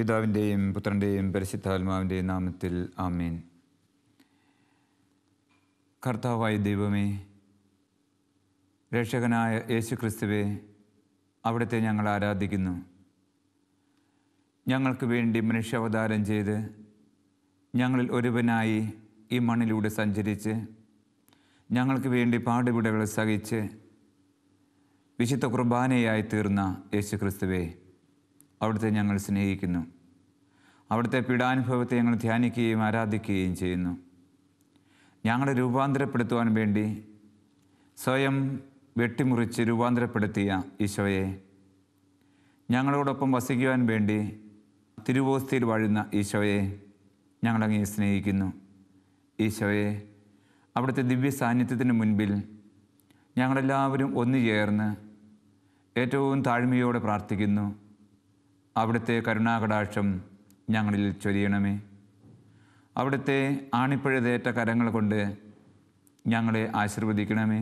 പിതാവിൻ്റെയും പുത്രൻ്റെയും പരിശുദ്ധാത്മാവിൻ്റെയും നാമത്തിൽ ആമീൻ കർത്താവായ ദൈവമേ രക്ഷകനായ യേശു ക്രിസ്തുവെ അവിടുത്തെ ഞങ്ങൾ ആരാധിക്കുന്നു ഞങ്ങൾക്ക് വേണ്ടി മനുഷ്യാവതാരം ചെയ്ത് ഞങ്ങളിൽ ഒരുവനായി ഈ മണ്ണിലൂടെ സഞ്ചരിച്ച് ഞങ്ങൾക്ക് വേണ്ടി പാടുവിടകൾ സഹിച്ച് വിശുദ്ധ കുർബാനയായി തീർന്ന യേശു ക്രിസ്തുവേ അവിടുത്തെ ഞങ്ങൾ സ്നേഹിക്കുന്നു അവിടുത്തെ പീഡാനുഭവത്തെ ഞങ്ങൾ ധ്യാനിക്കുകയും ആരാധിക്കുകയും ചെയ്യുന്നു ഞങ്ങളെ രൂപാന്തരപ്പെടുത്തുവാൻ വേണ്ടി സ്വയം വെട്ടിമുറിച്ച് രൂപാന്തരപ്പെടുത്തിയ ഈശോയെ ഞങ്ങളോടൊപ്പം വസിക്കുവാൻ വേണ്ടി തിരുവോസ്തിയിൽ വാഴുന്ന ഈശോയെ ഞങ്ങളങ്ങനെ സ്നേഹിക്കുന്നു ഈശോയെ അവിടുത്തെ ദിവ്യ സാന്നിധ്യത്തിന് മുൻപിൽ ഞങ്ങളെല്ലാവരും ഒന്നു ചേർന്ന് ഏറ്റവും താഴ്മയോടെ പ്രാർത്ഥിക്കുന്നു അവിടുത്തെ കരുണാകടാക്ഷം ഞങ്ങളിൽ ചൊരിയണമേ അവിടുത്തെ ആണിപ്പഴുതേറ്റ കരങ്ങൾ കൊണ്ട് ഞങ്ങളെ ആശീർവദിക്കണമേ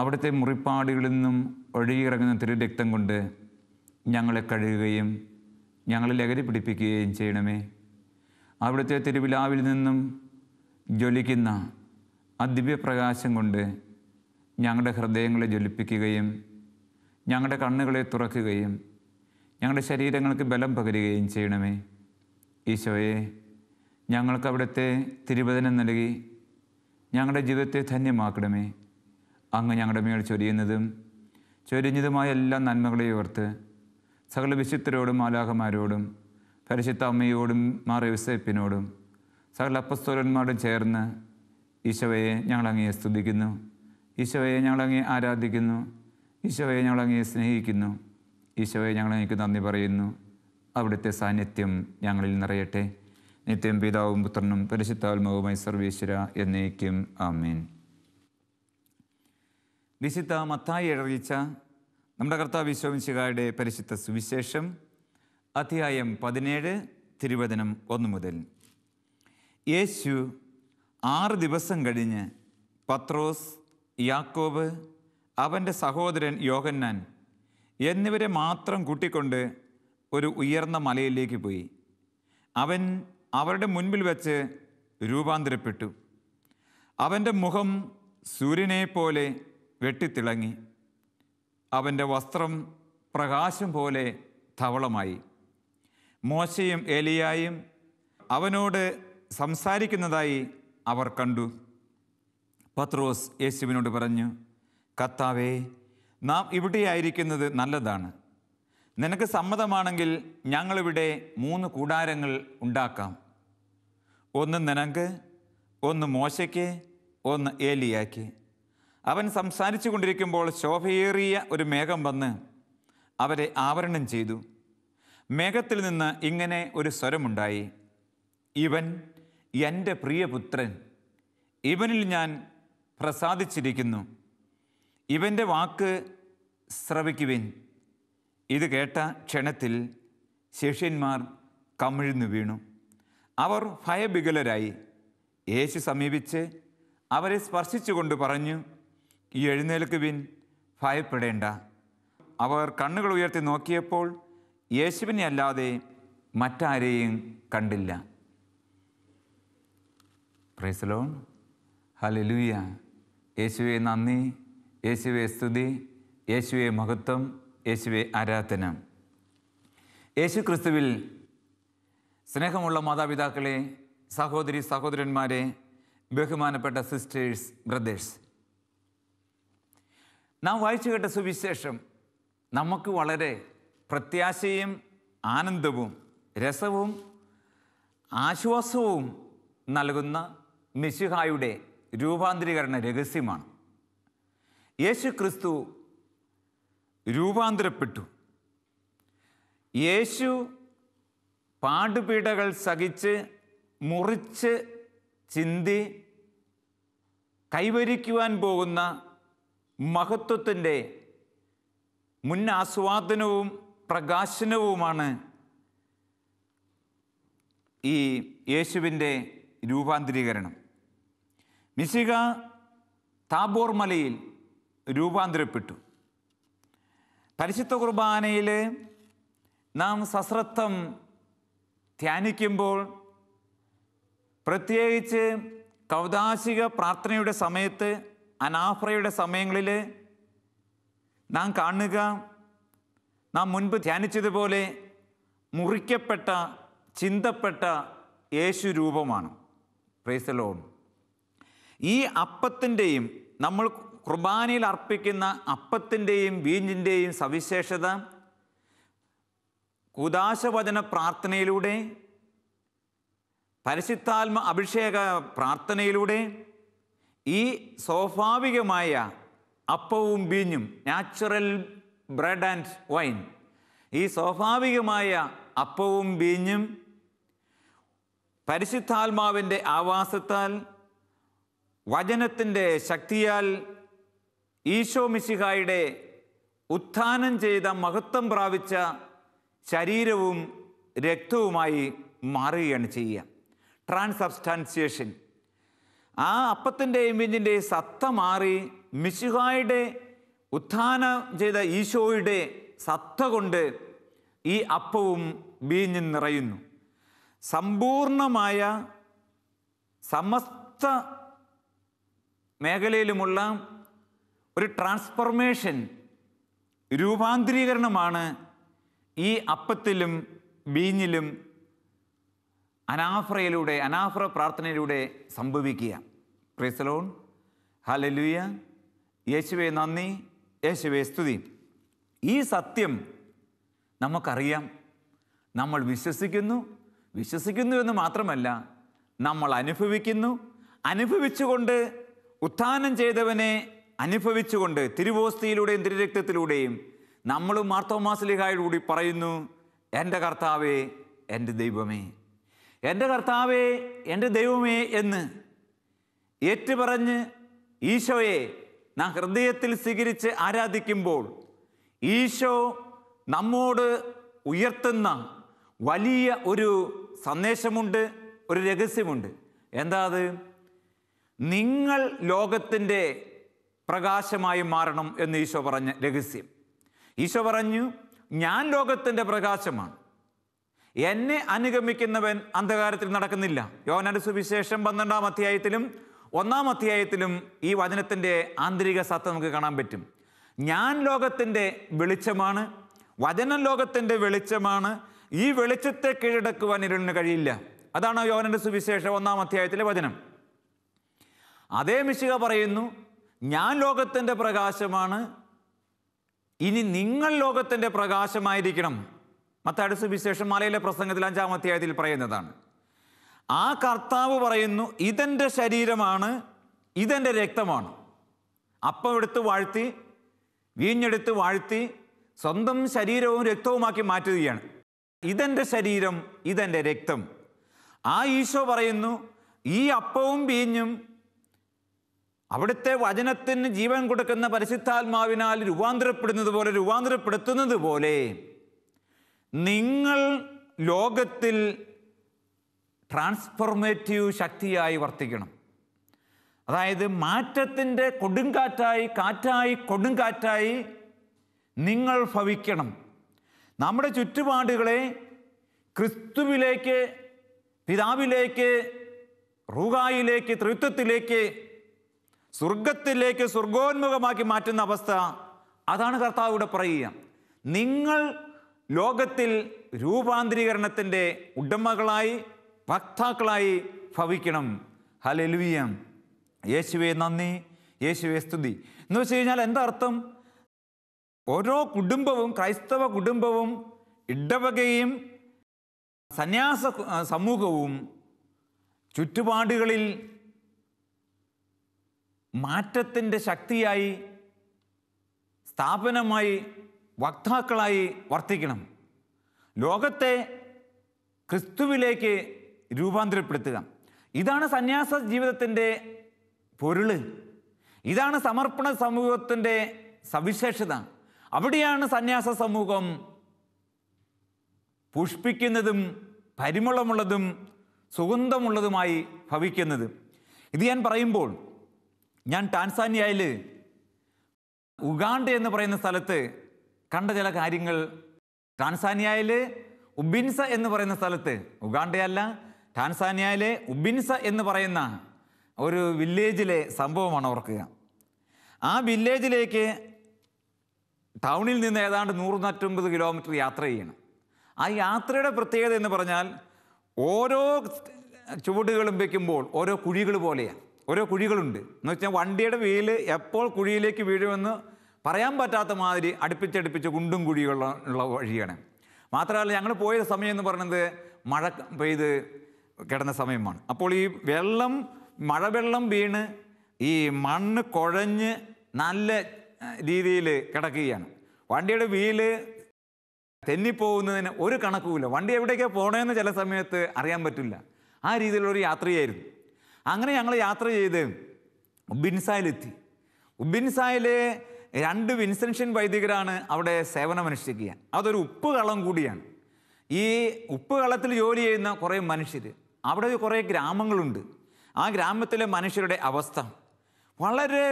അവിടുത്തെ മുറിപ്പാടുകളിൽ നിന്നും ഒഴുകിയിറങ്ങുന്ന തിരുരക്തം കൊണ്ട് ഞങ്ങളെ കഴുകുകയും ഞങ്ങളെ ലഹരി പിടിപ്പിക്കുകയും ചെയ്യണമേ അവിടുത്തെ തിരുവിലാവിൽ നിന്നും ജ്വലിക്കുന്ന അദിവ്യപ്രകാശം കൊണ്ട് ഞങ്ങളുടെ ഹൃദയങ്ങളെ ജ്വലിപ്പിക്കുകയും ഞങ്ങളുടെ കണ്ണുകളെ തുറക്കുകയും ഞങ്ങളുടെ ശരീരങ്ങൾക്ക് ബലം പകരുകയും ചെയ്യണമേ ഈശോയെ ഞങ്ങൾക്ക് അവിടുത്തെ തിരുവചനം നൽകി ഞങ്ങളുടെ ജീവിതത്തെ ധന്യമാക്കണമേ അങ്ങ് ഞങ്ങളുടെ മേൽ ചൊരിയുന്നതും ചൊരിഞ്ഞതുമായ എല്ലാ നന്മകളെയും ഓർത്ത് സകല വിശുദ്ധരോടും ആലാഹമാരോടും പരിശുദ്ധ അമ്മയോടും മാർ യൂസേപ്പിനോടും സകല അപ്പസ്തോലന്മാരോടും ചേർന്ന് ഈശോയെ ഞങ്ങളങ്ങയെ സ്തുതിക്കുന്നു ഈശോയെ ഞങ്ങളങ്ങയെ ആരാധിക്കുന്നു ഈശോയെ ഞങ്ങളങ്ങയെ സ്നേഹിക്കുന്നു ഈശോയെ ഞങ്ങൾ എനിക്ക് നന്ദി പറയുന്നു അവിടുത്തെ സാന്നിധ്യം ഞങ്ങളിൽ നിറയട്ടെ നിത്യം പിതാവും പുത്രനും പരിശുദ്ധാത്മാവുമായി സർവീശ്വര എന്നേക്കും ആമീൻ വിശുദ്ധ മത്തായി എഴറിച്ച നമ്മുടെ കർത്താവ് ഈശോമിശികായുടെ പരിശുദ്ധ സുവിശേഷം അധ്യായം പതിനേഴ് തിരുവചനം ഒന്ന് മുതൽ യേശു ആറ് ദിവസം കഴിഞ്ഞ് പത്രോസ് യാക്കോബ് അവൻ്റെ സഹോദരൻ യോഹന്നാൻ എന്നിവരെ മാത്രം കൂട്ടിക്കൊണ്ട് ഒരു ഉയർന്ന മലയിലേക്ക് പോയി അവൻ അവരുടെ മുൻപിൽ വെച്ച് രൂപാന്തരപ്പെട്ടു അവൻ്റെ മുഖം സൂര്യനെ പോലെ വെട്ടിത്തിളങ്ങി അവൻ്റെ വസ്ത്രം പ്രകാശം പോലെ ധവളമായി മോശയും ഏലിയായും അവനോട് സംസാരിക്കുന്നതായി അവർ കണ്ടു പത്രോസ് യേശുവിനോട് പറഞ്ഞു കത്താവേ നാം ഇവിടെയായിരിക്കുന്നത് നല്ലതാണ് നിനക്ക് സമ്മതമാണെങ്കിൽ ഞങ്ങളിവിടെ മൂന്ന് കൂടാരങ്ങൾ ഉണ്ടാക്കാം ഒന്ന് നിനക്ക് ഒന്ന് മോശയ്ക്ക് ഒന്ന് ഏലിയാക്ക് അവൻ സംസാരിച്ചു കൊണ്ടിരിക്കുമ്പോൾ ശോഭയേറിയ ഒരു മേഘം വന്ന് അവരെ ആവരണം ചെയ്തു മേഘത്തിൽ നിന്ന് ഇങ്ങനെ ഒരു സ്വരമുണ്ടായി ഇവൻ എൻ്റെ പ്രിയപുത്രൻ ഇവനിൽ ഞാൻ പ്രസാദിച്ചിരിക്കുന്നു ഇവൻ്റെ വാക്ക് ശ്രവിക്കുവിൻ ഇത് കേട്ട ക്ഷണത്തിൽ ശിഷ്യന്മാർ കമിഴ്ന്നു വീണു അവർ ഭയബികലരായി യേശു സമീപിച്ച് അവരെ സ്പർശിച്ചുകൊണ്ട് പറഞ്ഞു ഈ എഴുന്നേൽക്കുവിൻ ഭയപ്പെടേണ്ട അവർ കണ്ണുകൾ ഉയർത്തി നോക്കിയപ്പോൾ യേശുവിനെ അല്ലാതെ മറ്റാരെയും കണ്ടില്ല പ്രൈസലോൺ ഹലലൂയ യേശുവെ നന്ദി യേശുവെ സ്തുതി യേശുവെ മഹത്വം യേശുവെ ആരാധന യേശു ക്രിസ്തുവിൽ സ്നേഹമുള്ള മാതാപിതാക്കളെ സഹോദരി സഹോദരന്മാരെ ബഹുമാനപ്പെട്ട സിസ്റ്റേഴ്സ് ബ്രദേഴ്സ് നാം വായിച്ചു കേട്ട സുവിശേഷം നമുക്ക് വളരെ പ്രത്യാശയും ആനന്ദവും രസവും ആശ്വാസവും നൽകുന്ന മിശുഹായുടെ രൂപാന്തരീകരണ രഹസ്യമാണ് യേശു ക്രിസ്തു രൂപാന്തരപ്പെട്ടു യേശു പാടുപീടകൾ സഹിച്ച് മുറിച്ച് ചിന്തി കൈവരിക്കുവാൻ പോകുന്ന മഹത്വത്തിൻ്റെ മുൻ ആസ്വാദനവും പ്രകാശനവുമാണ് ഈ യേശുവിൻ്റെ രൂപാന്തരീകരണം മിശിക താബോർ മലയിൽ രൂപാന്തരപ്പെട്ടു പരിശുദ്ധ കുർബാനയിൽ നാം സശ്രദ്ധം ധ്യാനിക്കുമ്പോൾ പ്രത്യേകിച്ച് കൗതാശിക പ്രാർത്ഥനയുടെ സമയത്ത് അനാഫ്രയുടെ സമയങ്ങളിൽ നാം കാണുക നാം മുൻപ് ധ്യാനിച്ചതുപോലെ മുറിക്കപ്പെട്ട ചിന്തപ്പെട്ട യേശു രൂപമാണ് പ്രൈസലോൺ ഈ അപ്പത്തിൻ്റെയും നമ്മൾ കുർബാനയിൽ അർപ്പിക്കുന്ന അപ്പത്തിൻ്റെയും വീഞ്ഞിൻ്റെയും സവിശേഷത കുദാശവചന പ്രാർത്ഥനയിലൂടെ പരിശുദ്ധാത്മ അഭിഷേക പ്രാർത്ഥനയിലൂടെ ഈ സ്വാഭാവികമായ അപ്പവും വീഞ്ഞും നാച്ചുറൽ ബ്രെഡ് ആൻഡ് വൈൻ ഈ സ്വാഭാവികമായ അപ്പവും വീഞ്ഞും പരിശുദ്ധാത്മാവിൻ്റെ ആവാസത്താൽ വചനത്തിൻ്റെ ശക്തിയാൽ ഈശോ മിശിഹായുടെ ഉത്ഥാനം ചെയ്ത മഹത്വം പ്രാപിച്ച ശരീരവും രക്തവുമായി മാറുകയാണ് ചെയ്യുക ട്രാൻസബ്സ്റ്റാൻസിയേഷൻ ആ അപ്പത്തിൻ്റെ വീഞ്ഞിൻ്റെയും സത്ത മാറി മിശിഹായുടെ ഉത്ഥാനം ചെയ്ത ഈശോയുടെ സത്ത കൊണ്ട് ഈ അപ്പവും വീഞ്ഞും നിറയുന്നു സമ്പൂർണമായ സമസ്ത മേഖലയിലുമുള്ള ഒരു ട്രാൻസ്ഫർമേഷൻ രൂപാന്തരീകരണമാണ് ഈ അപ്പത്തിലും ബീഞ്ഞിലും അനാഫ്രയിലൂടെ അനാഫ്ര പ്രാർത്ഥനയിലൂടെ സംഭവിക്കുക ക്രിസലോൺ ഹലലുയ യേശുവെ നന്ദി യേശുവെ സ്തുതി ഈ സത്യം നമുക്കറിയാം നമ്മൾ വിശ്വസിക്കുന്നു വിശ്വസിക്കുന്നു എന്ന് മാത്രമല്ല നമ്മൾ അനുഭവിക്കുന്നു അനുഭവിച്ചുകൊണ്ട് ഉത്ഥാനം ചെയ്തവനെ അനുഭവിച്ചുകൊണ്ട് തിരുവോസ്തിയിലൂടെയും തിരുരക്തത്തിലൂടെയും നമ്മൾ മാർത്തോമാസ്ലിഹായുടെ കൂടി പറയുന്നു എൻ്റെ കർത്താവേ എൻ്റെ ദൈവമേ എൻ്റെ കർത്താവേ എൻ്റെ ദൈവമേ എന്ന് ഏറ്റുപറഞ്ഞ് ഈശോയെ നാം ഹൃദയത്തിൽ സ്വീകരിച്ച് ആരാധിക്കുമ്പോൾ ഈശോ നമ്മോട് ഉയർത്തുന്ന വലിയ ഒരു സന്ദേശമുണ്ട് ഒരു രഹസ്യമുണ്ട് എന്താ അത് നിങ്ങൾ ലോകത്തിൻ്റെ പ്രകാശമായി മാറണം എന്ന് ഈശോ പറഞ്ഞ രഹസ്യം ഈശോ പറഞ്ഞു ഞാൻ ലോകത്തിൻ്റെ പ്രകാശമാണ് എന്നെ അനുഗമിക്കുന്നവൻ അന്ധകാരത്തിൽ നടക്കുന്നില്ല യോനന്റെ സുവിശേഷം പന്ത്രണ്ടാം അധ്യായത്തിലും ഒന്നാം അധ്യായത്തിലും ഈ വചനത്തിൻ്റെ ആന്തരിക സത്ത നമുക്ക് കാണാൻ പറ്റും ഞാൻ ലോകത്തിൻ്റെ വെളിച്ചമാണ് വചനം ലോകത്തിൻ്റെ വെളിച്ചമാണ് ഈ വെളിച്ചത്തെ കീഴടക്കുവാൻ ഇരുളിന് കഴിയില്ല അതാണ് യോനന്റെ സുവിശേഷം ഒന്നാം അധ്യായത്തിലെ വചനം അതേ മിശിക പറയുന്നു ഞാൻ ലോകത്തിൻ്റെ പ്രകാശമാണ് ഇനി നിങ്ങൾ ലോകത്തിൻ്റെ പ്രകാശമായിരിക്കണം മത്തയുടെ സുവിശേഷം മലയിലെ പ്രസംഗത്തിൽ അഞ്ചാം അധ്യായത്തിൽ പറയുന്നതാണ് ആ കർത്താവ് പറയുന്നു ഇതെൻ്റെ ശരീരമാണ് ഇതെൻ്റെ രക്തമാണ് അപ്പം എടുത്ത് വാഴ്ത്തി വീഞ്ഞെടുത്ത് വാഴ്ത്തി സ്വന്തം ശരീരവും രക്തവുമാക്കി മാറ്റുകയാണ് ഇതെൻ്റെ ശരീരം ഇതെൻ്റെ രക്തം ആ ഈശോ പറയുന്നു ഈ അപ്പവും വീഞ്ഞും അവിടുത്തെ വചനത്തിന് ജീവൻ കൊടുക്കുന്ന പരിശുദ്ധാത്മാവിനാൽ രൂപാന്തരപ്പെടുന്നത് പോലെ രൂപാന്തരപ്പെടുത്തുന്നത് പോലെ നിങ്ങൾ ലോകത്തിൽ ട്രാൻസ്ഫോർമേറ്റീവ് ശക്തിയായി വർത്തിക്കണം അതായത് മാറ്റത്തിൻ്റെ കൊടുങ്കാറ്റായി കാറ്റായി കൊടുങ്കാറ്റായി നിങ്ങൾ ഭവിക്കണം നമ്മുടെ ചുറ്റുപാടുകളെ ക്രിസ്തുവിലേക്ക് പിതാവിലേക്ക് റൂഗായിലേക്ക് ത്രിത്വത്തിലേക്ക് സ്വർഗത്തിലേക്ക് സ്വർഗോന്മുഖമാക്കി മാറ്റുന്ന അവസ്ഥ അതാണ് കർത്താവ് ഇവിടെ പറയുക നിങ്ങൾ ലോകത്തിൽ രൂപാന്തരീകരണത്തിൻ്റെ ഉടമകളായി ഭക്താക്കളായി ഭവിക്കണം ഹലലുവിയ യേശുവെ നന്ദി യേശുവെ സ്തുതി എന്ന് വെച്ച് കഴിഞ്ഞാൽ എന്താ അർത്ഥം ഓരോ കുടുംബവും ക്രൈസ്തവ കുടുംബവും ഇടവകയും സന്യാസ സമൂഹവും ചുറ്റുപാടുകളിൽ മാറ്റത്തിൻ്റെ ശക്തിയായി സ്ഥാപനമായി വക്താക്കളായി വർത്തിക്കണം ലോകത്തെ ക്രിസ്തുവിലേക്ക് രൂപാന്തരപ്പെടുത്തുക ഇതാണ് സന്യാസ ജീവിതത്തിൻ്റെ പൊരുള് ഇതാണ് സമർപ്പണ സമൂഹത്തിൻ്റെ സവിശേഷത അവിടെയാണ് സന്യാസ സമൂഹം പുഷ്പിക്കുന്നതും പരിമളമുള്ളതും സുഗന്ധമുള്ളതുമായി ഭവിക്കുന്നത് ഇത് ഞാൻ പറയുമ്പോൾ ഞാൻ ടാൻസാനിയയിൽ ഉഗാണ്ട എന്ന് പറയുന്ന സ്ഥലത്ത് കണ്ട ചില കാര്യങ്ങൾ ടാൻസാനിയയിൽ ഉബിൻസ എന്ന് പറയുന്ന സ്ഥലത്ത് ഉഗാണ്ടയല്ല ടാൻസാനിയയിലെ ഉബിൻസ എന്ന് പറയുന്ന ഒരു വില്ലേജിലെ സംഭവമാണ് ഓർക്കുക ആ വില്ലേജിലേക്ക് ടൗണിൽ നിന്ന് ഏതാണ്ട് നൂറുനൂറ്റൊമ്പത് കിലോമീറ്റർ യാത്ര ചെയ്യണം ആ യാത്രയുടെ പ്രത്യേകത എന്ന് പറഞ്ഞാൽ ഓരോ ചുവടുകളും വയ്ക്കുമ്പോൾ ഓരോ കുഴികൾ പോലെയാണ് ഓരോ കുഴികളുണ്ട് എന്ന് വെച്ചാൽ വണ്ടിയുടെ വീല് എപ്പോൾ കുഴിയിലേക്ക് വീഴുമെന്ന് പറയാൻ പറ്റാത്ത മാതിരി അടുപ്പിച്ചടുപ്പിച്ച് കുണ്ടും കുഴികളുള്ള വഴിയാണ് മാത്രമല്ല ഞങ്ങൾ പോയ സമയം എന്ന് പറയുന്നത് മഴ പെയ്ത് കിടന്ന സമയമാണ് അപ്പോൾ ഈ വെള്ളം മഴവെള്ളം വീണ് ഈ മണ്ണ് കുഴഞ്ഞ് നല്ല രീതിയിൽ കിടക്കുകയാണ് വണ്ടിയുടെ വീല് തെന്നിപ്പോകുന്നതിന് ഒരു കണക്കുമില്ല വണ്ടി എവിടേക്കാണ് പോകണമെന്ന് ചില സമയത്ത് അറിയാൻ പറ്റില്ല ആ രീതിയിലുള്ളൊരു യാത്രയായിരുന്നു അങ്ങനെ ഞങ്ങൾ യാത്ര ചെയ്ത് ഉബിൻസായിലെത്തി ഉബിൻസായിലെ രണ്ട് വിൻസെൻഷ്യൻ വൈദികരാണ് അവിടെ സേവനമനുഷ്ഠിക്കുക അതൊരു ഉപ്പ് കളം കൂടിയാണ് ഈ ഉപ്പ് കളത്തിൽ ജോലി ചെയ്യുന്ന കുറേ മനുഷ്യർ അവിടെ കുറേ ഗ്രാമങ്ങളുണ്ട് ആ ഗ്രാമത്തിലെ മനുഷ്യരുടെ അവസ്ഥ വളരെ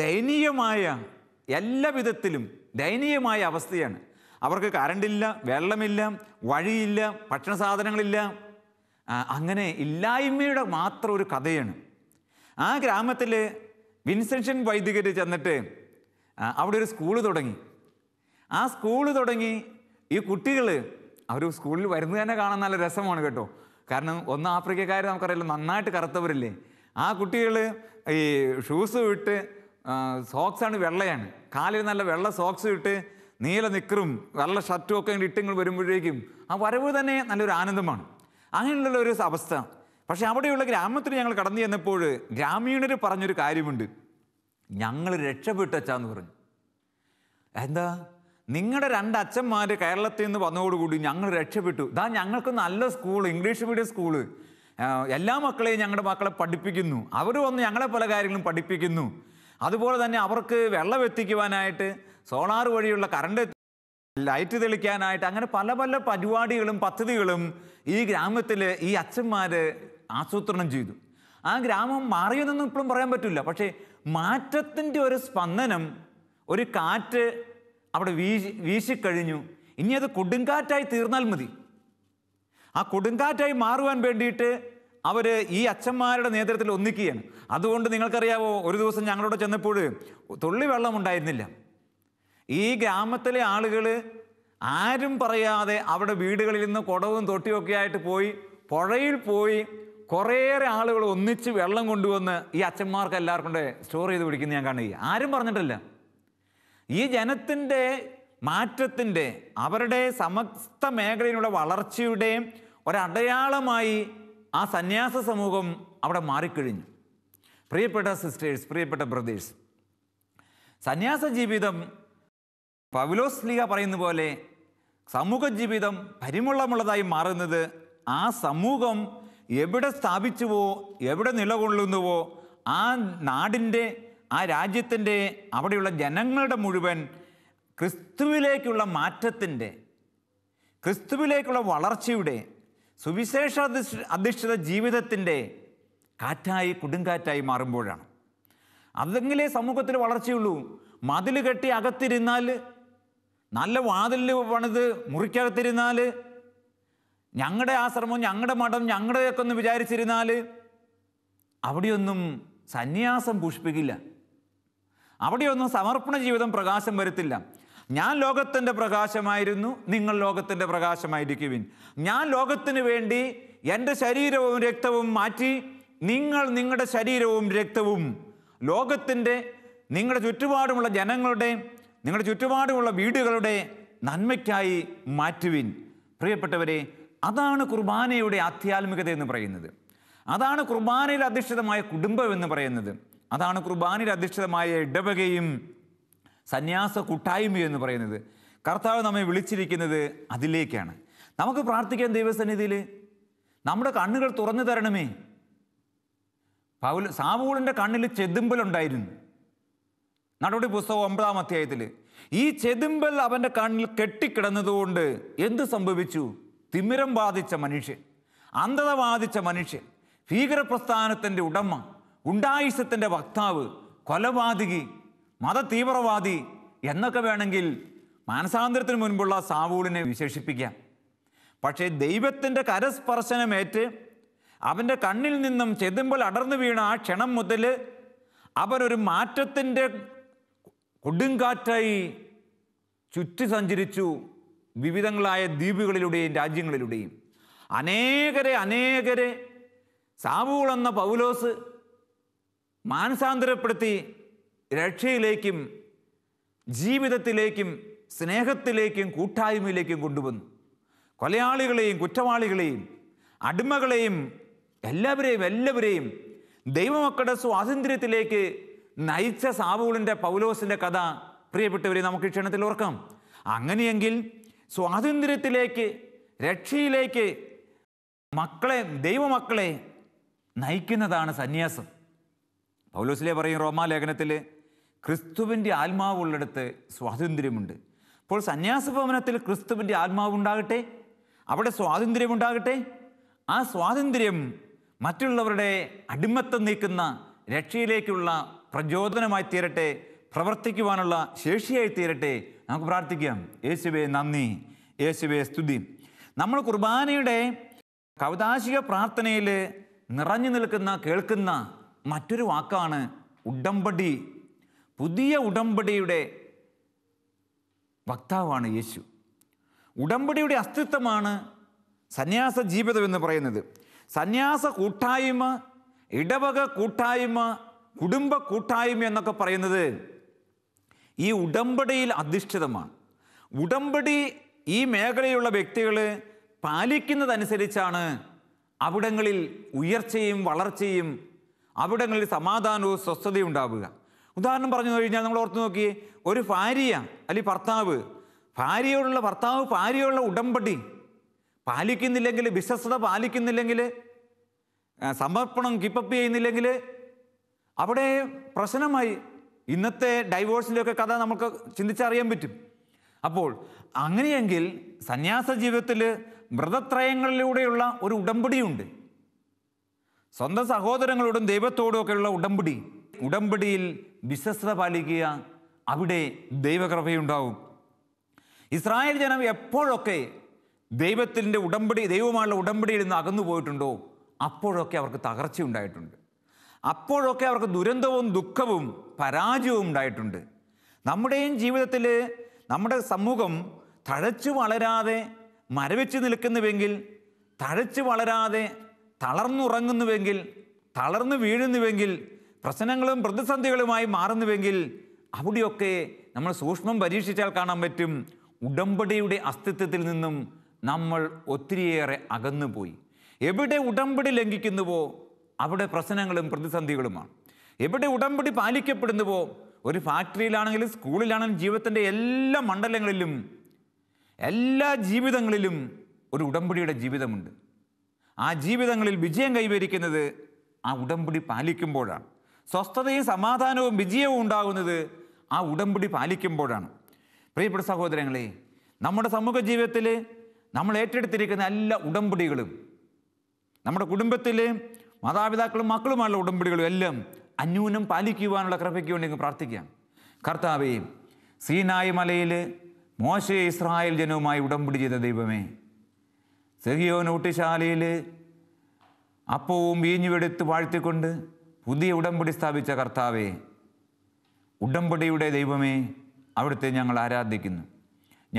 ദയനീയമായ എല്ലാ വിധത്തിലും ദയനീയമായ അവസ്ഥയാണ് അവർക്ക് കറണ്ടില്ല വെള്ളമില്ല വഴിയില്ല ഭക്ഷണ സാധനങ്ങളില്ല അങ്ങനെ ഇല്ലായ്മയുടെ മാത്രം ഒരു കഥയാണ് ആ ഗ്രാമത്തിൽ വിൻസെൻഷൻ വൈദികർ ചെന്നിട്ട് അവിടെ ഒരു സ്കൂൾ തുടങ്ങി ആ സ്കൂൾ തുടങ്ങി ഈ കുട്ടികൾ അവർ സ്കൂളിൽ വരുന്നത് തന്നെ കാണാൻ നല്ല രസമാണ് കേട്ടോ കാരണം ഒന്ന് ആഫ്രിക്കക്കാർ നമുക്കറിയാലോ നന്നായിട്ട് കറുത്തവരില്ലേ ആ കുട്ടികൾ ഈ ഷൂസ് ഇട്ട് സോക്സാണ് വെള്ളയാണ് കാലിൽ നല്ല വെള്ള സോക്സ് ഇട്ട് നീല നിക്കറും വെള്ള ഷർട്ടും ഒക്കെ ഇട്ടിങ്ങൾ വരുമ്പോഴേക്കും ആ വരവ് തന്നെ നല്ലൊരു ആനന്ദമാണ് അങ്ങനെയുള്ള ഒരു അവസ്ഥ പക്ഷേ അവിടെയുള്ള ഗ്രാമത്തിൽ ഞങ്ങൾ കടന്നു ചെന്നപ്പോൾ ഗ്രാമീണർ പറഞ്ഞൊരു കാര്യമുണ്ട് ഞങ്ങൾ രക്ഷപ്പെട്ടച്ചാന്ന് പറഞ്ഞു എന്താ നിങ്ങളുടെ രണ്ട് അച്ഛന്മാർ കേരളത്തിൽ നിന്ന് വന്നതോടുകൂടി ഞങ്ങൾ രക്ഷപ്പെട്ടു ഇതാ ഞങ്ങൾക്ക് നല്ല സ്കൂൾ ഇംഗ്ലീഷ് മീഡിയം സ്കൂള് എല്ലാ മക്കളെയും ഞങ്ങളുടെ മക്കളെ പഠിപ്പിക്കുന്നു അവർ വന്ന് ഞങ്ങളെ പല കാര്യങ്ങളും പഠിപ്പിക്കുന്നു അതുപോലെ തന്നെ അവർക്ക് വെള്ളം എത്തിക്കുവാനായിട്ട് സോളാർ വഴിയുള്ള കറണ്ട് ലൈറ്റ് തെളിക്കാനായിട്ട് അങ്ങനെ പല പല പരിപാടികളും പദ്ധതികളും ഈ ഗ്രാമത്തിൽ ഈ അച്ഛന്മാർ ആസൂത്രണം ചെയ്തു ആ ഗ്രാമം മാറിയതെന്നും ഇപ്പോഴും പറയാൻ പറ്റില്ല പക്ഷേ മാറ്റത്തിൻ്റെ ഒരു സ്പന്ദനം ഒരു കാറ്റ് അവിടെ വീശി വീശിക്കഴിഞ്ഞു ഇനി അത് കൊടുങ്കാറ്റായി തീർന്നാൽ മതി ആ കൊടുങ്കാറ്റായി മാറുവാൻ വേണ്ടിയിട്ട് അവർ ഈ അച്ഛന്മാരുടെ നേതൃത്വത്തിൽ ഒന്നിക്കുകയാണ് അതുകൊണ്ട് നിങ്ങൾക്കറിയാവോ ഒരു ദിവസം ഞങ്ങളോട് ചെന്നപ്പോൾ തുള്ളി വെള്ളം ഉണ്ടായിരുന്നില്ല ഈ ഗ്രാമത്തിലെ ആളുകൾ ആരും പറയാതെ അവിടെ വീടുകളിൽ നിന്ന് കുടവും തൊട്ടിയൊക്കെ ആയിട്ട് പോയി പുഴയിൽ പോയി കുറേയേറെ ആളുകൾ ഒന്നിച്ച് വെള്ളം കൊണ്ടുവന്ന് ഈ അച്ഛന്മാർക്ക് എല്ലാവർക്കും സ്റ്റോർ ചെയ്ത് പിടിക്കുന്ന ഞാൻ കാണുക ആരും പറഞ്ഞിട്ടില്ല ഈ ജനത്തിൻ്റെ മാറ്റത്തിൻ്റെ അവരുടെ സമസ്ത മേഖലയിലുള്ള വളർച്ചയുടെയും ഒരടയാളമായി ആ സന്യാസ സമൂഹം അവിടെ മാറിക്കഴിഞ്ഞു പ്രിയപ്പെട്ട സിസ്റ്റേഴ്സ് പ്രിയപ്പെട്ട ബ്രദേഴ്സ് സന്യാസ ജീവിതം പൗലോസ് ലീഗ പറയുന്ന പോലെ സമൂഹ ജീവിതം പരിമളമുള്ളതായി മാറുന്നത് ആ സമൂഹം എവിടെ സ്ഥാപിച്ചുവോ എവിടെ നിലകൊള്ളുന്നുവോ ആ നാടിൻ്റെ ആ രാജ്യത്തിൻ്റെ അവിടെയുള്ള ജനങ്ങളുടെ മുഴുവൻ ക്രിസ്തുവിലേക്കുള്ള മാറ്റത്തിൻ്റെ ക്രിസ്തുവിലേക്കുള്ള വളർച്ചയുടെ സുവിശേഷ അധിഷ്ഠിത ജീവിതത്തിൻ്റെ കാറ്റായി കൊടുങ്കാറ്റായി മാറുമ്പോഴാണ് അതെങ്കിലേ സമൂഹത്തിൽ വളർച്ചയുള്ളൂ മതിൽ കെട്ടി അകത്തിരുന്നാൽ നല്ല വാതിൽ പണിത് മുറിക്കകത്തിരുന്നാൽ ഞങ്ങളുടെ ആശ്രമം ഞങ്ങളുടെ മഠം ഞങ്ങളുടെയൊക്കെ ഒന്ന് വിചാരിച്ചിരുന്നാൽ അവിടെയൊന്നും സന്യാസം പുഷ്പിക്കില്ല അവിടെയൊന്നും സമർപ്പണ ജീവിതം പ്രകാശം വരുത്തില്ല ഞാൻ ലോകത്തിൻ്റെ പ്രകാശമായിരുന്നു നിങ്ങൾ ലോകത്തിൻ്റെ പ്രകാശമായിരിക്കുവിൻ ഞാൻ ലോകത്തിന് വേണ്ടി എൻ്റെ ശരീരവും രക്തവും മാറ്റി നിങ്ങൾ നിങ്ങളുടെ ശരീരവും രക്തവും ലോകത്തിൻ്റെ നിങ്ങളുടെ ചുറ്റുപാടുമുള്ള ജനങ്ങളുടെ നിങ്ങളുടെ ചുറ്റുപാടുമുള്ള വീടുകളുടെ നന്മയ്ക്കായി മാറ്റുവിൻ പ്രിയപ്പെട്ടവരെ അതാണ് കുർബാനയുടെ ആധ്യാത്മികത എന്ന് പറയുന്നത് അതാണ് കുർബാനയിൽ അധിഷ്ഠിതമായ കുടുംബം എന്ന് പറയുന്നത് അതാണ് കുർബാനയിൽ അധിഷ്ഠിതമായ ഇടവകയും സന്യാസ കൂട്ടായ്മ എന്ന് പറയുന്നത് കർത്താവ് നമ്മെ വിളിച്ചിരിക്കുന്നത് അതിലേക്കാണ് നമുക്ക് പ്രാർത്ഥിക്കാൻ ദൈവസന്നിധിയിൽ നമ്മുടെ കണ്ണുകൾ തുറന്നു തരണമേ പൗല സാവൂളിൻ്റെ കണ്ണിൽ ചെതുമ്പലുണ്ടായിരുന്നു നടപടി പുസ്തകം ഒമ്പതാം അധ്യായത്തിൽ ഈ ചെതുമ്പൽ അവൻ്റെ കണ്ണിൽ കെട്ടിക്കിടന്നതുകൊണ്ട് എന്ത് സംഭവിച്ചു തിമിരം ബാധിച്ച മനുഷ്യൻ അന്ധത ബാധിച്ച മനുഷ്യൻ ഭീകരപ്രസ്ഥാനത്തിൻ്റെ ഉടമ ഉണ്ടായിസത്തിൻ്റെ വക്താവ് കൊലപാതകി മത തീവ്രവാദി എന്നൊക്കെ വേണമെങ്കിൽ മാനസാന്തരത്തിന് മുൻപുള്ള സാവൂളിനെ വിശേഷിപ്പിക്കാം പക്ഷേ ദൈവത്തിൻ്റെ കരസ്പർശനമേറ്റ് അവൻ്റെ കണ്ണിൽ നിന്നും ചെതുമ്പോൾ അടർന്നു വീണ ആ ക്ഷണം മുതൽ അവനൊരു മാറ്റത്തിൻ്റെ കൊടുങ്കാറ്റായി ചുറ്റി സഞ്ചരിച്ചു വിവിധങ്ങളായ ദ്വീപുകളിലൂടെയും രാജ്യങ്ങളിലൂടെയും അനേകരെ അനേകരെ സാവൂൾ എന്ന പൗലോസ് മാനസാന്തരപ്പെടുത്തി രക്ഷയിലേക്കും ജീവിതത്തിലേക്കും സ്നേഹത്തിലേക്കും കൂട്ടായ്മയിലേക്കും കൊണ്ടുവന്നു കൊലയാളികളെയും കുറ്റവാളികളെയും അടിമകളെയും എല്ലാവരെയും എല്ലാവരെയും ദൈവമക്കളുടെ സ്വാതന്ത്ര്യത്തിലേക്ക് നയിച്ച സാവൂളിൻ്റെ പൗലോസിൻ്റെ കഥ പ്രിയപ്പെട്ടവരെ നമുക്ക് ക്ഷണത്തിൽ ഓർക്കാം അങ്ങനെയെങ്കിൽ സ്വാതന്ത്ര്യത്തിലേക്ക് രക്ഷയിലേക്ക് മക്കളെ ദൈവമക്കളെ നയിക്കുന്നതാണ് സന്യാസം പൗലോസിലെ പറയും റോമാലേഖനത്തിൽ ക്രിസ്തുവിൻ്റെ ആത്മാവുള്ളിടത്ത് സ്വാതന്ത്ര്യമുണ്ട് അപ്പോൾ സന്യാസ ഭവനത്തിൽ ക്രിസ്തുവിൻ്റെ ആത്മാവുണ്ടാകട്ടെ അവിടെ സ്വാതന്ത്ര്യമുണ്ടാകട്ടെ ആ സ്വാതന്ത്ര്യം മറ്റുള്ളവരുടെ അടിമത്തം നീക്കുന്ന രക്ഷയിലേക്കുള്ള പ്രചോദനമായി തീരട്ടെ പ്രവർത്തിക്കുവാനുള്ള ശേഷിയായി തീരട്ടെ നമുക്ക് പ്രാർത്ഥിക്കാം യേശുവേ നന്ദി യേശുവേ സ്തുതി നമ്മൾ കുർബാനയുടെ കൗതാശിക പ്രാർത്ഥനയിൽ നിറഞ്ഞു നിൽക്കുന്ന കേൾക്കുന്ന മറ്റൊരു വാക്കാണ് ഉടമ്പടി പുതിയ ഉടമ്പടിയുടെ വക്താവാണ് യേശു ഉടമ്പടിയുടെ അസ്തിത്വമാണ് സന്യാസ ജീവിതം എന്ന് പറയുന്നത് സന്യാസ കൂട്ടായ്മ ഇടവക കൂട്ടായ്മ കുടുംബ കൂട്ടായ്മ എന്നൊക്കെ പറയുന്നത് ഈ ഉടമ്പടിയിൽ അധിഷ്ഠിതമാണ് ഉടമ്പടി ഈ മേഖലയിലുള്ള വ്യക്തികൾ പാലിക്കുന്നതനുസരിച്ചാണ് അവിടങ്ങളിൽ ഉയർച്ചയും വളർച്ചയും അവിടങ്ങളിൽ സമാധാനവും സ്വസ്ഥതയും ഉണ്ടാവുക ഉദാഹരണം പറഞ്ഞു കഴിഞ്ഞാൽ നമ്മൾ ഓർത്ത് നോക്കി ഒരു ഭാര്യ അല്ലെങ്കിൽ ഭർത്താവ് ഭാര്യയോടുള്ള ഭർത്താവ് ഭാര്യയോടുള്ള ഉടമ്പടി പാലിക്കുന്നില്ലെങ്കിൽ വിശ്വസ്തത പാലിക്കുന്നില്ലെങ്കിൽ സമർപ്പണം കിപ്പപ്പ് ചെയ്യുന്നില്ലെങ്കിൽ അവിടെ പ്രശ്നമായി ഇന്നത്തെ ഡൈവോഴ്സിൻ്റെയൊക്കെ കഥ നമുക്ക് ചിന്തിച്ചറിയാൻ പറ്റും അപ്പോൾ അങ്ങനെയെങ്കിൽ സന്യാസ ജീവിതത്തിൽ വ്രതത്രയങ്ങളിലൂടെയുള്ള ഒരു ഉടമ്പടിയുണ്ട് സ്വന്തം സഹോദരങ്ങളോടും ദൈവത്തോടും ഒക്കെയുള്ള ഉടമ്പടി ഉടമ്പടിയിൽ വിശ്വസ്ത പാലിക്കുക അവിടെ ദൈവകൃപയുണ്ടാവും ഇസ്രായേൽ ജനം എപ്പോഴൊക്കെ ദൈവത്തിൻ്റെ ഉടമ്പടി ദൈവമായുള്ള ഉടമ്പടിയിൽ നിന്ന് അകന്നു പോയിട്ടുണ്ടോ അപ്പോഴൊക്കെ അവർക്ക് തകർച്ചയുണ്ടായിട്ടുണ്ട് അപ്പോഴൊക്കെ അവർക്ക് ദുരന്തവും ദുഃഖവും പരാജയവും ഉണ്ടായിട്ടുണ്ട് നമ്മുടെയും ജീവിതത്തിൽ നമ്മുടെ സമൂഹം തഴച്ചു വളരാതെ മരവിച്ച് നിൽക്കുന്നുവെങ്കിൽ തഴച്ചു വളരാതെ തളർന്നുറങ്ങുന്നുവെങ്കിൽ തളർന്നു വീഴുന്നുവെങ്കിൽ പ്രശ്നങ്ങളും പ്രതിസന്ധികളുമായി മാറുന്നുവെങ്കിൽ അവിടെയൊക്കെ നമ്മൾ സൂക്ഷ്മം പരീക്ഷിച്ചാൽ കാണാൻ പറ്റും ഉടമ്പടിയുടെ അസ്തിത്വത്തിൽ നിന്നും നമ്മൾ ഒത്തിരിയേറെ അകന്നുപോയി എവിടെ ഉടമ്പടി ലംഘിക്കുന്നുവോ അവിടെ പ്രശ്നങ്ങളും പ്രതിസന്ധികളുമാണ് എവിടെ ഉടമ്പടി പാലിക്കപ്പെടുന്നുവോ ഒരു ഫാക്ടറിയിലാണെങ്കിലും സ്കൂളിലാണെങ്കിലും ജീവിതത്തിൻ്റെ എല്ലാ മണ്ഡലങ്ങളിലും എല്ലാ ജീവിതങ്ങളിലും ഒരു ഉടമ്പടിയുടെ ജീവിതമുണ്ട് ആ ജീവിതങ്ങളിൽ വിജയം കൈവരിക്കുന്നത് ആ ഉടമ്പടി പാലിക്കുമ്പോഴാണ് സ്വസ്ഥതയും സമാധാനവും വിജയവും ഉണ്ടാകുന്നത് ആ ഉടമ്പടി പാലിക്കുമ്പോഴാണ് പ്രിയപ്പെട്ട സഹോദരങ്ങളെ നമ്മുടെ സമൂഹ ജീവിതത്തിൽ നമ്മൾ ഏറ്റെടുത്തിരിക്കുന്ന എല്ലാ ഉടമ്പടികളും നമ്മുടെ കുടുംബത്തിൽ മാതാപിതാക്കളും മക്കളുമായുള്ള ഉടമ്പടികളും എല്ലാം അന്യൂനം പാലിക്കുവാനുള്ള കൃപയ്ക്ക് വേണ്ടി പ്രാർത്ഥിക്കാം കർത്താവേ സീനായ് മലയിൽ മോശ ഇസ്രായേൽ ജനവുമായി ഉടമ്പടി ചെയ്ത ദൈവമേ സെഹിയോ നോട്ടിശാലയിൽ അപ്പവും വീഞ്ഞുവെടുത്ത് വാഴ്ത്തിക്കൊണ്ട് പുതിയ ഉടമ്പടി സ്ഥാപിച്ച കർത്താവേ ഉടമ്പടിയുടെ ദൈവമേ അവിടുത്തെ ഞങ്ങൾ ആരാധിക്കുന്നു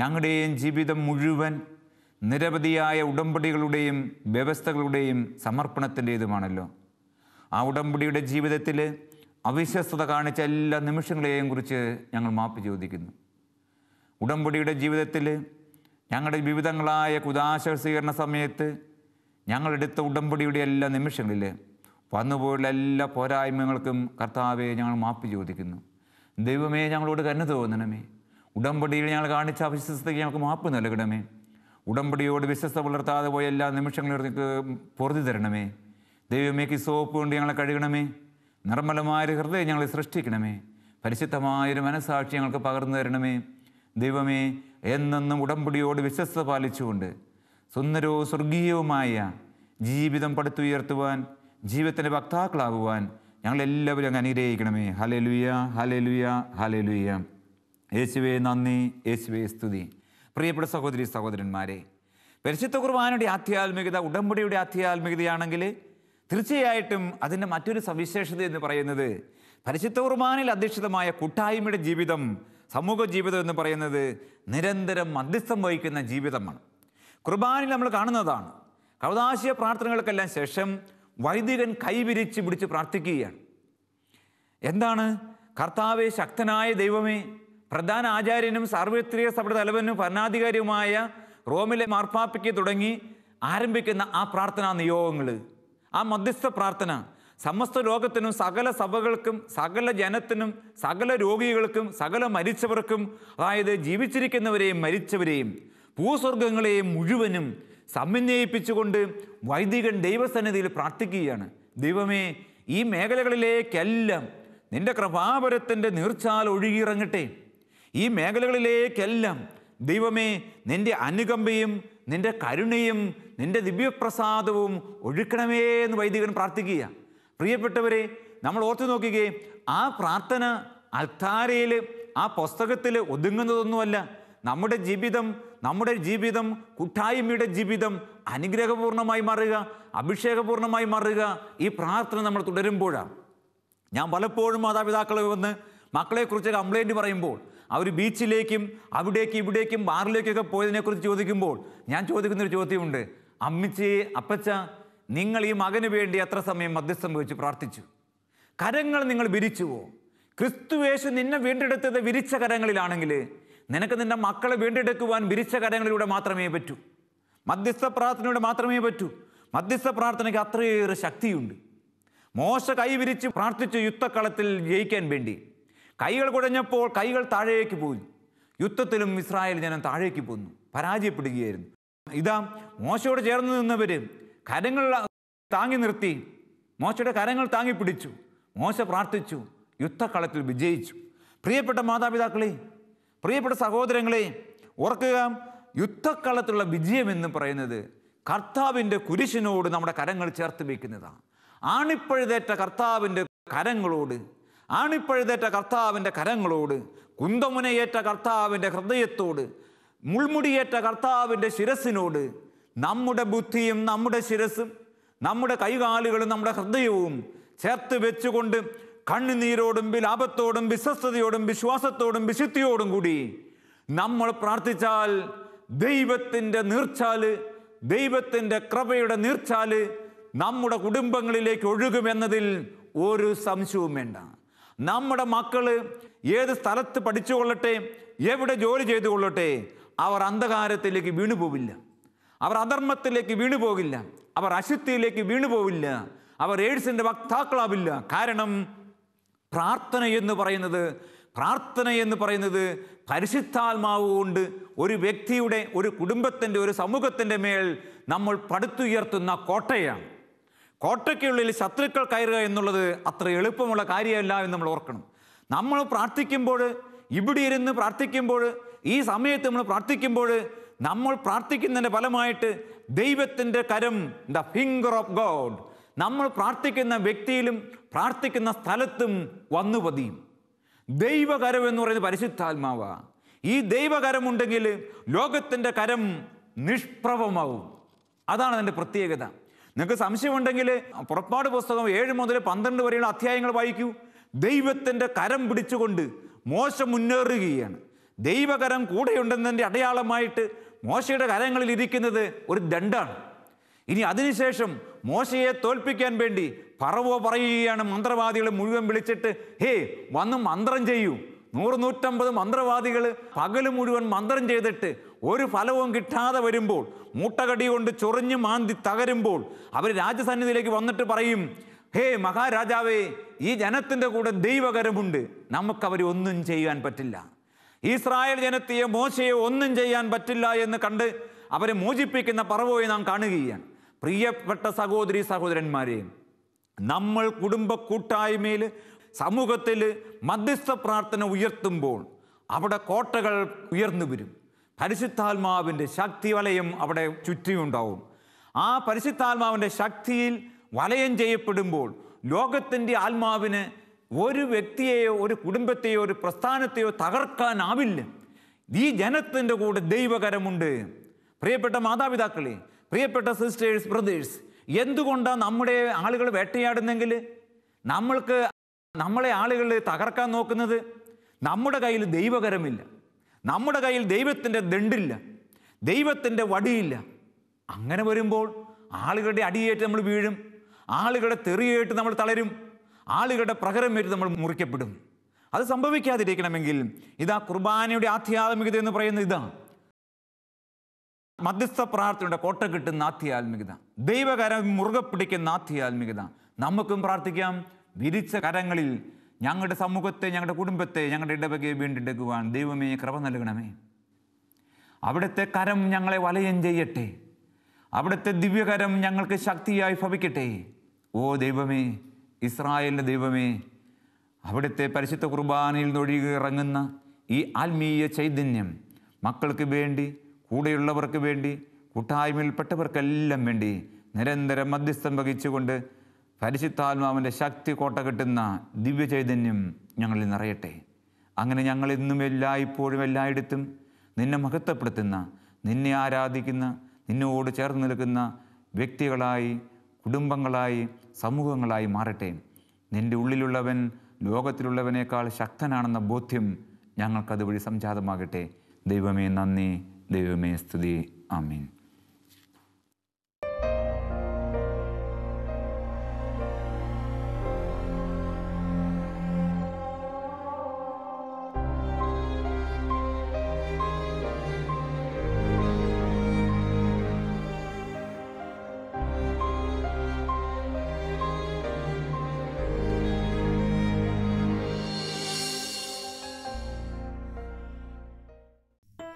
ഞങ്ങളുടെയും ജീവിതം മുഴുവൻ നിരവധിയായ ഉടമ്പടികളുടെയും വ്യവസ്ഥകളുടെയും സമർപ്പണത്തിൻ്റേതുമാണല്ലോ ആ ഉടമ്പടിയുടെ ജീവിതത്തിൽ അവിശ്വസ്തത കാണിച്ച എല്ലാ നിമിഷങ്ങളെയും കുറിച്ച് ഞങ്ങൾ മാപ്പ് ചോദിക്കുന്നു ഉടമ്പടിയുടെ ജീവിതത്തിൽ ഞങ്ങളുടെ വിവിധങ്ങളായ കുദാശ സ്വീകരണ സമയത്ത് ഞങ്ങളെടുത്ത ഉടമ്പടിയുടെ എല്ലാ നിമിഷങ്ങളിൽ വന്നുപോയുള്ള എല്ലാ പോരായ്മകൾക്കും കർത്താവെ ഞങ്ങൾ മാപ്പ് ചോദിക്കുന്നു ദൈവമേ ഞങ്ങളോട് കരുണ തോന്നണമേ ഉടമ്പടിയിൽ ഞങ്ങൾ കാണിച്ച അവിശ്വസ്തയ്ക്ക് ഞങ്ങൾക്ക് മാപ്പ് നൽകണമേ ഉടമ്പടിയോട് വിശ്വസ്ത പുലർത്താതെ പോയ എല്ലാ നിമിഷങ്ങളും എനിക്ക് പൊറുതി തരണമേ ദൈവമേക്ക് സോപ്പ് കൊണ്ട് ഞങ്ങളെ കഴുകണമേ നിർമ്മലമായൊരു ഹൃദയം ഞങ്ങളെ സൃഷ്ടിക്കണമേ പരിശുദ്ധമായൊരു മനസാക്ഷി ഞങ്ങൾക്ക് പകർന്നു തരണമേ ദൈവമേ എന്നെന്നും ഉടമ്പടിയോട് വിശ്വസ്ത പാലിച്ചുകൊണ്ട് സുന്ദരവും സ്വർഗീയവുമായ ജീവിതം പടുത്തുയർത്തുവാൻ ജീവിതത്തിൻ്റെ വക്താക്കളാകുവാൻ ഞങ്ങളെല്ലാവരും അങ്ങ് അനുഗ്രഹിക്കണമേ ഹലലുയ ഹലലുയ ഹലലുയ യേശുവേ നന്ദി യേശുവേ സ്തുതി പ്രിയപ്പെട്ട സഹോദരി സഹോദരന്മാരെ പരിശുദ്ധ കുർബാനയുടെ ആധ്യാത്മികത ഉടമ്പടിയുടെ ആധ്യാത്മികതയാണെങ്കിൽ തീർച്ചയായിട്ടും അതിൻ്റെ മറ്റൊരു സവിശേഷത എന്ന് പറയുന്നത് പരിശുദ്ധ കുർബാനയിൽ അധിഷ്ഠിതമായ കൂട്ടായ്മയുടെ ജീവിതം സമൂഹ ജീവിതം എന്ന് പറയുന്നത് നിരന്തരം മധ്യസ്ഥം വഹിക്കുന്ന ജീവിതമാണ് കുർബാനയിൽ നമ്മൾ കാണുന്നതാണ് കൗതാശിയ പ്രാർത്ഥനകൾക്കെല്ലാം ശേഷം വൈദികൻ കൈവിരിച്ച് പിടിച്ച് പ്രാർത്ഥിക്കുകയാണ് എന്താണ് കർത്താവെ ശക്തനായ ദൈവമേ പ്രധാന ആചാര്യനും സാർവത്രിക സഭയുടെ തലവനും ഭരണാധികാരിയുമായ റോമിലെ മാർപ്പാപ്പയ്ക്ക് തുടങ്ങി ആരംഭിക്കുന്ന ആ പ്രാർത്ഥനാ നിയോഗങ്ങൾ ആ മധ്യസ്ഥ പ്രാർത്ഥന സമസ്ത ലോകത്തിനും സകല സഭകൾക്കും സകല ജനത്തിനും സകല രോഗികൾക്കും സകല മരിച്ചവർക്കും അതായത് ജീവിച്ചിരിക്കുന്നവരെയും മരിച്ചവരെയും ഭൂസ്വർഗങ്ങളെയും മുഴുവനും സമന്വയിപ്പിച്ചുകൊണ്ട് വൈദികൻ ദൈവസന്നിധിയിൽ പ്രാർത്ഥിക്കുകയാണ് ദൈവമേ ഈ മേഖലകളിലേക്കെല്ലാം നിന്റെ കൃപാപരത്തിൻ്റെ നീർച്ചാൽ ഒഴുകിയിറങ്ങട്ടെ ഈ മേഖലകളിലേക്കെല്ലാം ദൈവമേ നിൻ്റെ അനുകമ്പയും നിൻ്റെ കരുണയും നിൻ്റെ ദിവ്യപ്രസാദവും ഒഴുക്കണമേ എന്ന് വൈദികൻ പ്രാർത്ഥിക്കുക പ്രിയപ്പെട്ടവരെ നമ്മൾ ഓർത്തു നോക്കുകയെ ആ പ്രാർത്ഥന അൽത്താരയിൽ ആ പുസ്തകത്തിൽ ഒതുങ്ങുന്നതൊന്നുമല്ല നമ്മുടെ ജീവിതം നമ്മുടെ ജീവിതം കുട്ടായ്മയുടെ ജീവിതം അനുഗ്രഹപൂർണമായി മാറുക അഭിഷേകപൂർണമായി മാറുക ഈ പ്രാർത്ഥന നമ്മൾ തുടരുമ്പോഴാണ് ഞാൻ പലപ്പോഴും മാതാപിതാക്കളെ വന്ന് മക്കളെക്കുറിച്ച് കംപ്ലൈൻറ്റ് പറയുമ്പോൾ അവർ ബീച്ചിലേക്കും അവിടേക്കും ഇവിടേക്കും ബാറിലേക്കൊക്കെ പോയതിനെക്കുറിച്ച് ചോദിക്കുമ്പോൾ ഞാൻ ചോദിക്കുന്നൊരു ചോദ്യമുണ്ട് അമ്മിച്ചേ അപ്പച്ച നിങ്ങൾ ഈ മകന് വേണ്ടി എത്ര സമയം മധ്യസ്ഥം വഹിച്ച് പ്രാർത്ഥിച്ചു കരങ്ങൾ നിങ്ങൾ വിരിച്ചുവോ ക്രിസ്തുവേശു നിന്നെ വീണ്ടെടുത്തത് വിരിച്ച കരങ്ങളിലാണെങ്കിൽ നിനക്ക് നിന്റെ മക്കളെ വീണ്ടെടുക്കുവാൻ വിരിച്ച കരങ്ങളിലൂടെ മാത്രമേ പറ്റൂ മധ്യസ്ഥ പ്രാർത്ഥനയുടെ മാത്രമേ പറ്റൂ മധ്യസ്ഥ പ്രാർത്ഥനയ്ക്ക് അത്രയേറെ ശക്തിയുണ്ട് മോശ കൈവിരിച്ച് പ്രാർത്ഥിച്ചു യുദ്ധക്കളത്തിൽ ജയിക്കാൻ വേണ്ടി കൈകൾ കുഴഞ്ഞപ്പോൾ കൈകൾ താഴേക്ക് പോയി യുദ്ധത്തിലും ഇസ്രായേൽ ജനം താഴേക്ക് പോന്നു പരാജയപ്പെടുകയായിരുന്നു ഇതാ മോശയോട് ചേർന്ന് നിന്നവർ കരങ്ങൾ താങ്ങി നിർത്തി മോശയുടെ കരങ്ങൾ താങ്ങി പിടിച്ചു മോശ പ്രാർത്ഥിച്ചു യുദ്ധക്കളത്തിൽ വിജയിച്ചു പ്രിയപ്പെട്ട മാതാപിതാക്കളെ പ്രിയപ്പെട്ട സഹോദരങ്ങളെ ഓർക്കുക യുദ്ധക്കളത്തിലുള്ള എന്ന് പറയുന്നത് കർത്താവിൻ്റെ കുരിശിനോട് നമ്മുടെ കരങ്ങൾ ചേർത്ത് വയ്ക്കുന്നതാണ് ആണിപ്പഴുതേറ്റ കർത്താവിൻ്റെ കരങ്ങളോട് ആണിപ്പഴുതേറ്റ കർത്താവിൻ്റെ കരങ്ങളോട് കുന്തമുനയേറ്റ കർത്താവിൻ്റെ ഹൃദയത്തോട് മുൾമുടിയേറ്റ കർത്താവിൻ്റെ ശിരസിനോട് നമ്മുടെ ബുദ്ധിയും നമ്മുടെ ശിരസും നമ്മുടെ കൈകാലുകളും നമ്മുടെ ഹൃദയവും ചേർത്ത് വെച്ചുകൊണ്ട് കണ്ണുനീരോടും വിലാപത്തോടും വിശ്വസ്തയോടും വിശ്വാസത്തോടും വിശുദ്ധിയോടും കൂടി നമ്മൾ പ്രാർത്ഥിച്ചാൽ ദൈവത്തിൻ്റെ നീർച്ചാല് ദൈവത്തിൻ്റെ കൃപയുടെ നീർച്ചാല് നമ്മുടെ കുടുംബങ്ങളിലേക്ക് ഒഴുകുമെന്നതിൽ ഒരു സംശയവും വേണ്ട നമ്മുടെ മക്കൾ ഏത് സ്ഥലത്ത് പഠിച്ചു കൊള്ളട്ടെ എവിടെ ജോലി ചെയ്തു കൊള്ളട്ടെ അവർ അന്ധകാരത്തിലേക്ക് വീണു പോവില്ല അവർ അധർമ്മത്തിലേക്ക് വീണു പോകില്ല അവർ അശുദ്ധിയിലേക്ക് വീണു പോവില്ല അവർ എയ്ഡ്സിൻ്റെ വക്താക്കളാവില്ല കാരണം പ്രാർത്ഥന എന്ന് പറയുന്നത് പ്രാർത്ഥന എന്ന് പറയുന്നത് പരിശുദ്ധാത്മാവ് കൊണ്ട് ഒരു വ്യക്തിയുടെ ഒരു കുടുംബത്തിൻ്റെ ഒരു സമൂഹത്തിൻ്റെ മേൽ നമ്മൾ പടുത്തുയർത്തുന്ന കോട്ടയാണ് കോട്ടയ്ക്കുള്ളിൽ ശത്രുക്കൾ കയറുക എന്നുള്ളത് അത്ര എളുപ്പമുള്ള കാര്യമല്ല എന്ന് നമ്മൾ ഓർക്കണം നമ്മൾ പ്രാർത്ഥിക്കുമ്പോൾ ഇവിടെ ഇരുന്ന് പ്രാർത്ഥിക്കുമ്പോൾ ഈ സമയത്ത് നമ്മൾ പ്രാർത്ഥിക്കുമ്പോൾ നമ്മൾ പ്രാർത്ഥിക്കുന്നതിൻ്റെ ഫലമായിട്ട് ദൈവത്തിൻ്റെ കരം ദ ഫിംഗർ ഓഫ് ഗോഡ് നമ്മൾ പ്രാർത്ഥിക്കുന്ന വ്യക്തിയിലും പ്രാർത്ഥിക്കുന്ന സ്ഥലത്തും വന്നു പതിയും ദൈവകരം എന്ന് പറയുന്നത് പരിശുദ്ധാത്മാവ ഈ ദൈവകരം ഉണ്ടെങ്കിൽ ലോകത്തിൻ്റെ കരം നിഷ്പ്രഭമാവും അതാണ് അതിൻ്റെ പ്രത്യേകത നിങ്ങൾക്ക് സംശയമുണ്ടെങ്കിൽ പുറപ്പാട് പുസ്തകം ഏഴ് മുതൽ പന്ത്രണ്ട് വരെയുള്ള അധ്യായങ്ങൾ വായിക്കൂ ദൈവത്തിൻ്റെ കരം പിടിച്ചുകൊണ്ട് മോശം മുന്നേറുകയാണ് ദൈവകരം കൂടെയുണ്ടെന്നതിൻ്റെ അടയാളമായിട്ട് മോശയുടെ കരങ്ങളിൽ ഇരിക്കുന്നത് ഒരു ദണ്ടാണ് ഇനി അതിനുശേഷം മോശയെ തോൽപ്പിക്കാൻ വേണ്ടി പറവോ പറയുകയാണ് മന്ത്രവാദികളെ മുഴുവൻ വിളിച്ചിട്ട് ഹേ വന്ന് മന്ത്രം ചെയ്യൂ നൂറ് നൂറ്റമ്പത് മന്ത്രവാദികൾ പകല് മുഴുവൻ മന്ത്രം ചെയ്തിട്ട് ഒരു ഫലവും കിട്ടാതെ വരുമ്പോൾ മൂട്ടകടി കൊണ്ട് ചൊറിഞ്ഞ് മാന്തി തകരുമ്പോൾ അവർ രാജസന്നിധിയിലേക്ക് വന്നിട്ട് പറയും ഹേ മഹാരാജാവേ ഈ ജനത്തിൻ്റെ കൂടെ ദൈവകരമുണ്ട് നമുക്കവർ ഒന്നും ചെയ്യാൻ പറ്റില്ല ഇസ്രായേൽ ജനത്തെയോ മോശയോ ഒന്നും ചെയ്യാൻ പറ്റില്ല എന്ന് കണ്ട് അവരെ മോചിപ്പിക്കുന്ന പറവോയെ നാം കാണുകയാണ് പ്രിയപ്പെട്ട സഹോദരി സഹോദരന്മാരെയും നമ്മൾ കുടുംബ കൂട്ടായ്മയിൽ സമൂഹത്തിൽ മധ്യസ്ഥ പ്രാർത്ഥന ഉയർത്തുമ്പോൾ അവിടെ കോട്ടകൾ ഉയർന്നു വരും പരിശുദ്ധാത്മാവിൻ്റെ ശക്തി വലയം അവിടെ ചുറ്റിയുണ്ടാവും ആ പരിശുദ്ധാത്മാവിൻ്റെ ശക്തിയിൽ വലയം ചെയ്യപ്പെടുമ്പോൾ ലോകത്തിൻ്റെ ആത്മാവിന് ഒരു വ്യക്തിയെയോ ഒരു കുടുംബത്തെയോ ഒരു പ്രസ്ഥാനത്തെയോ തകർക്കാനാവില്ല ഈ ജനത്തിൻ്റെ കൂടെ ദൈവകരമുണ്ട് പ്രിയപ്പെട്ട മാതാപിതാക്കളെ പ്രിയപ്പെട്ട സിസ്റ്റേഴ്സ് ബ്രദേഴ്സ് എന്തുകൊണ്ടാണ് നമ്മുടെ ആളുകൾ വേട്ടയാടുന്നെങ്കിൽ നമ്മൾക്ക് നമ്മളെ ആളുകൾ തകർക്കാൻ നോക്കുന്നത് നമ്മുടെ കയ്യിൽ ദൈവകരമില്ല നമ്മുടെ കയ്യിൽ ദൈവത്തിൻ്റെ ദണ്ടില്ല ദൈവത്തിൻ്റെ വടിയില്ല അങ്ങനെ വരുമ്പോൾ ആളുകളുടെ അടിയേറ്റ് നമ്മൾ വീഴും ആളുകളുടെ തെറിയേറ്റ് നമ്മൾ തളരും ആളുകളുടെ പ്രകരമേറ്റ് നമ്മൾ മുറിക്കപ്പെടും അത് സംഭവിക്കാതിരിക്കണമെങ്കിൽ ഇതാ കുർബാനയുടെ ആധ്യാത്മികത എന്ന് പറയുന്നത് ഇതാണ് മധ്യസ്ഥ പ്രാർത്ഥനയുടെ കോട്ട കിട്ടുന്ന ആധ്യാത്മികത ദൈവകരം മുറുകെ പിടിക്കുന്ന ആധ്യാത്മികത നമുക്കും പ്രാർത്ഥിക്കാം വിരിച്ച കരങ്ങളിൽ ഞങ്ങളുടെ സമൂഹത്തെ ഞങ്ങളുടെ കുടുംബത്തെ ഞങ്ങളുടെ ഇടവകയെ വീണ്ടെടുക്കുവാൻ ദൈവമേ കൃപ നൽകണമേ അവിടുത്തെ കരം ഞങ്ങളെ വലയം ചെയ്യട്ടെ അവിടുത്തെ ദിവ്യകരം ഞങ്ങൾക്ക് ശക്തിയായി ഭവിക്കട്ടെ ഓ ദൈവമേ ഇസ്രായേലിൻ്റെ ദൈവമേ അവിടുത്തെ പരിശുദ്ധ കുർബാനയിൽ നൊഴുകി ഇറങ്ങുന്ന ഈ ആത്മീയ ചൈതന്യം മക്കൾക്ക് വേണ്ടി കൂടെയുള്ളവർക്ക് വേണ്ടി കൂട്ടായ്മയിൽപ്പെട്ടവർക്കെല്ലാം വേണ്ടി നിരന്തരം മധ്യസ്ഥം വഹിച്ചുകൊണ്ട് പരിശുദ്ധാത്മാവിൻ്റെ ശക്തി കോട്ട കിട്ടുന്ന ചൈതന്യം ഞങ്ങളിൽ നിറയട്ടെ അങ്ങനെ ഞങ്ങൾ ഇന്നും എല്ലായ്പ്പോഴും എല്ലായിടത്തും നിന്നെ മഹത്വപ്പെടുത്തുന്ന നിന്നെ ആരാധിക്കുന്ന നിന്നോട് ചേർന്ന് നിൽക്കുന്ന വ്യക്തികളായി കുടുംബങ്ങളായി സമൂഹങ്ങളായി മാറട്ടെ നിൻ്റെ ഉള്ളിലുള്ളവൻ ലോകത്തിലുള്ളവനേക്കാൾ ശക്തനാണെന്ന ബോധ്യം ഞങ്ങൾക്കതുവഴി സംജാതമാകട്ടെ ദൈവമേ നന്ദി ദൈവമേ സ്തുതി ആമീൻ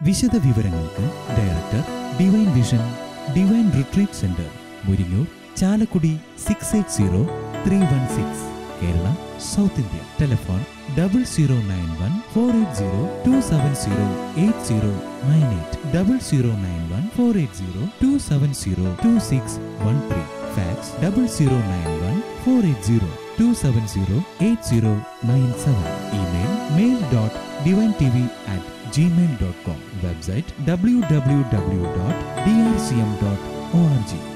വിശദ വിവരങ്ങൾക്ക് director divine vision divine retreat centre Muringoor Chalakudy six eight zero three one six Kerala south India telephone double zero nine one four eight zero two seven zero eight zero nine eight double zero nine one four eight zero two seven zero two six one three fax double zero nine one four eight zero two seven zero eight zero nine seven email mail dot divine T V at gmail.com, website www.drcm.org.